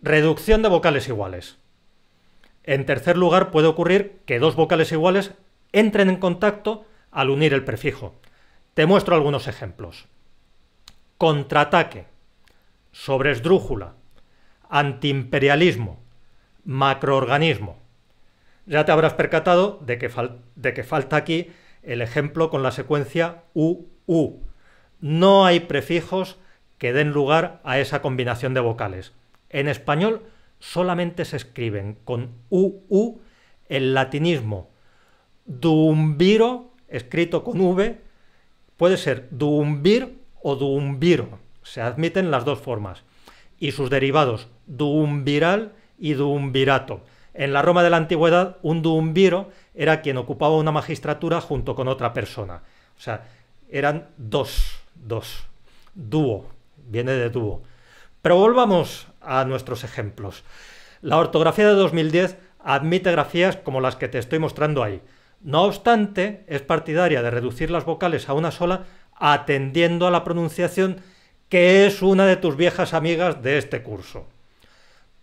Reducción de vocales iguales. En tercer lugar, puede ocurrir que dos vocales iguales entren en contacto al unir el prefijo. Te muestro algunos ejemplos. Contraataque, sobresdrújula, antiimperialismo, macroorganismo. Ya te habrás percatado de que, de que falta aquí el ejemplo con la secuencia UU. No hay prefijos que den lugar a esa combinación de vocales. En español solamente se escriben con UU el latinismo dumbiro, escrito con V, puede ser dumbir o dumbiro. Se admiten las dos formas. Y sus derivados, dumbiral y dumbirato. En la Roma de la Antigüedad, un dumbiro era quien ocupaba una magistratura junto con otra persona. O sea, eran dos, dos. Dúo, viene de dúo. Pero volvamos a nuestros ejemplos. La ortografía de 2010 admite grafías como las que te estoy mostrando ahí. No obstante, es partidaria de reducir las vocales a una sola atendiendo a la pronunciación que es una de tus viejas amigas de este curso.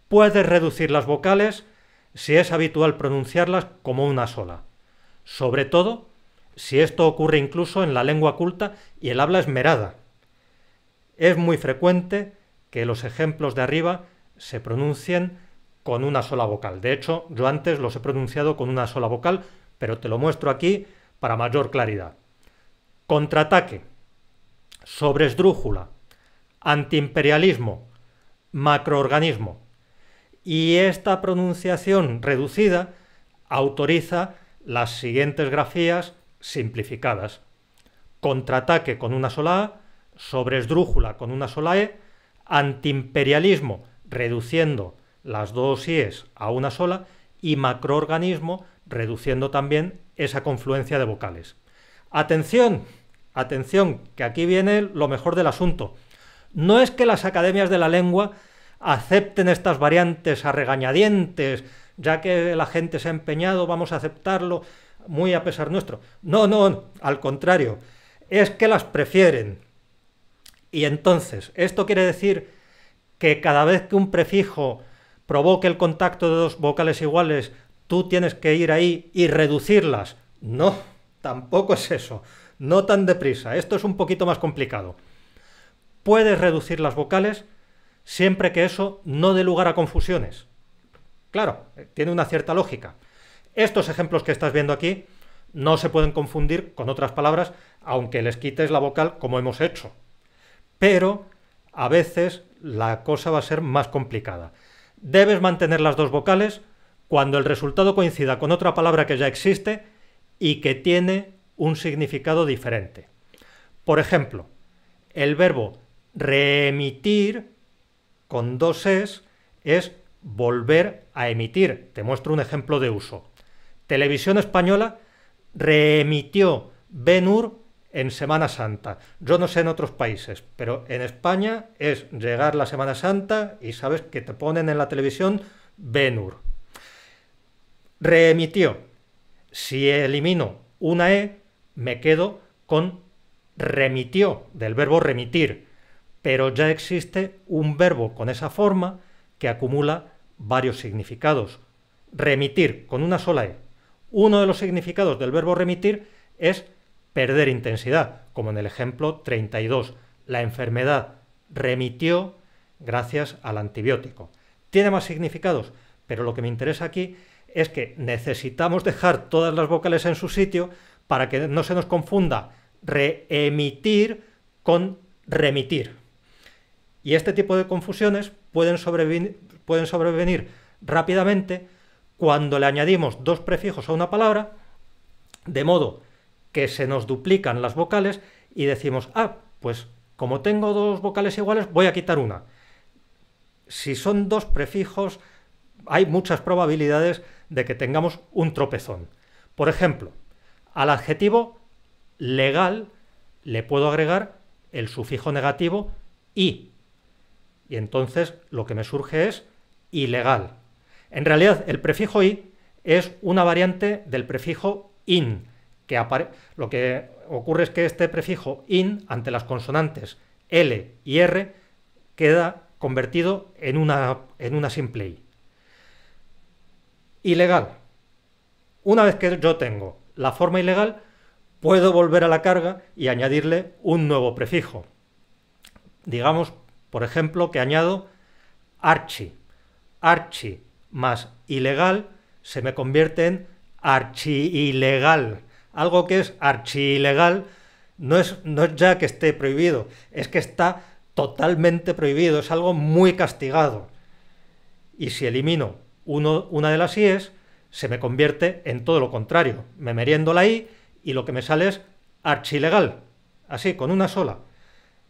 Puedes reducir las vocales si es habitual pronunciarlas como una sola. Sobre todo, si esto ocurre incluso en la lengua culta y el habla esmerada. Es muy frecuente que los ejemplos de arriba se pronuncien con una sola vocal. De hecho, yo antes los he pronunciado con una sola vocal, pero te lo muestro aquí para mayor claridad. Contraataque, sobresdrújula, antiimperialismo, macroorganismo. Y esta pronunciación reducida autoriza las siguientes grafías simplificadas. Contraataque con una sola A, sobresdrújula con una sola E, antiimperialismo, reduciendo las dos IES a una sola, y macroorganismo, reduciendo también esa confluencia de vocales. Atención, atención, que aquí viene lo mejor del asunto. No es que las academias de la lengua acepten estas variantes a regañadientes, ya que la gente se ha empeñado, vamos a aceptarlo muy a pesar nuestro. No, no, al contrario, es que las prefieren, y entonces, esto quiere decir que cada vez que un prefijo provoque el contacto de dos vocales iguales, tú tienes que ir ahí y reducirlas. No, tampoco es eso. No tan deprisa. Esto es un poquito más complicado. Puedes reducir las vocales siempre que eso no dé lugar a confusiones. Claro, tiene una cierta lógica. Estos ejemplos que estás viendo aquí no se pueden confundir con otras palabras, aunque les quites la vocal como hemos hecho pero a veces la cosa va a ser más complicada. Debes mantener las dos vocales cuando el resultado coincida con otra palabra que ya existe y que tiene un significado diferente. Por ejemplo, el verbo reemitir con dos es es volver a emitir. Te muestro un ejemplo de uso. Televisión Española reemitió Benur en Semana Santa. Yo no sé en otros países, pero en España es llegar la Semana Santa y sabes que te ponen en la televisión Benur. Reemitió. Si elimino una E, me quedo con remitió, del verbo remitir. Pero ya existe un verbo con esa forma que acumula varios significados. Remitir con una sola E. Uno de los significados del verbo remitir es perder intensidad, como en el ejemplo 32. La enfermedad remitió gracias al antibiótico. Tiene más significados, pero lo que me interesa aquí es que necesitamos dejar todas las vocales en su sitio para que no se nos confunda reemitir con remitir. Y este tipo de confusiones pueden, sobrevenir, pueden sobrevenir rápidamente cuando le añadimos dos prefijos a una palabra, de modo que se nos duplican las vocales y decimos, ah, pues como tengo dos vocales iguales, voy a quitar una. Si son dos prefijos, hay muchas probabilidades de que tengamos un tropezón. Por ejemplo, al adjetivo legal le puedo agregar el sufijo negativo y. Y entonces lo que me surge es ilegal. En realidad, el prefijo i es una variante del prefijo in, lo que ocurre es que este prefijo in ante las consonantes L y R queda convertido en una, en una simple I. Ilegal. Una vez que yo tengo la forma ilegal, puedo volver a la carga y añadirle un nuevo prefijo. Digamos, por ejemplo, que añado archi. Archi más ilegal se me convierte en archi ilegal algo que es archilegal, no es, no es ya que esté prohibido, es que está totalmente prohibido, es algo muy castigado. Y si elimino una de las IES, se me convierte en todo lo contrario. Me meriendo la I y lo que me sale es archilegal, así, con una sola.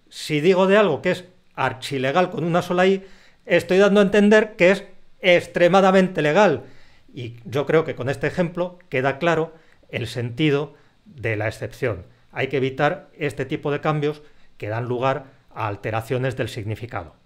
Si digo de algo que es archilegal con una sola I, estoy dando a entender que es extremadamente legal. Y yo creo que con este ejemplo queda claro el sentido de la excepción. Hay que evitar este tipo de cambios que dan lugar a alteraciones del significado.